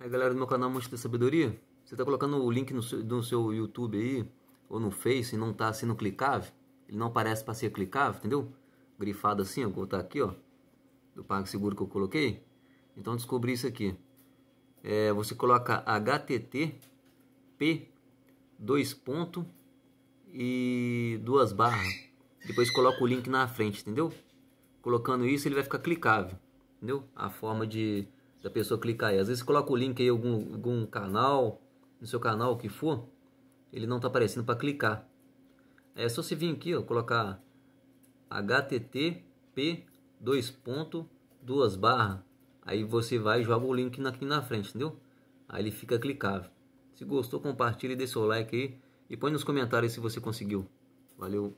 Aí galera do meu canal Monte da Sabedoria, você está colocando o link no seu, no seu, YouTube aí, ou no Face, e não está sendo clicável, ele não parece para ser clicável, entendeu? Grifado assim, vou botar aqui, ó, do PagSeguro que eu coloquei. Então descobri isso aqui. É, você coloca HTTP, dois pontos e duas barras. Depois coloca o link na frente, entendeu? Colocando isso ele vai ficar clicável, entendeu? A forma de da pessoa clicar aí. Às vezes coloca o link aí algum algum canal, no seu canal o que for, ele não tá aparecendo para clicar. É só você vir aqui, ó, colocar http dois ponto duas barra, aí você vai e joga o link aqui na frente, entendeu? Aí ele fica clicável. Se gostou, compartilhe, deixa o like aí e põe nos comentários se você conseguiu. Valeu!